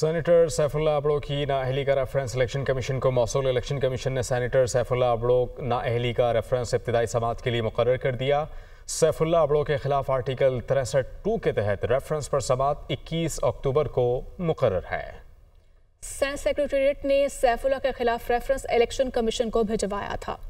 senator Saifullah अबड़ो की ना Ahli का रेफरेंस इलेक्शन कमीशन को मौसू इलेक्शन कमीशन ने सेनेटर सैफुल्ला अबड़ो अहली का रेफरेंस इब्तदाई समात के लिए मुकर कर दिया सैफुल्ला अबड़ो के खिलाफ आर्टिकल तिरसठ टू के तहत रेफरेंस पर समात इक्कीस अक्टूबर को मुकर है सेंस सेक्रेटेरिएट ने सैफुल्ला के खिलाफ रेफरेंस इलेक्शन कमीशन को भिजवाया था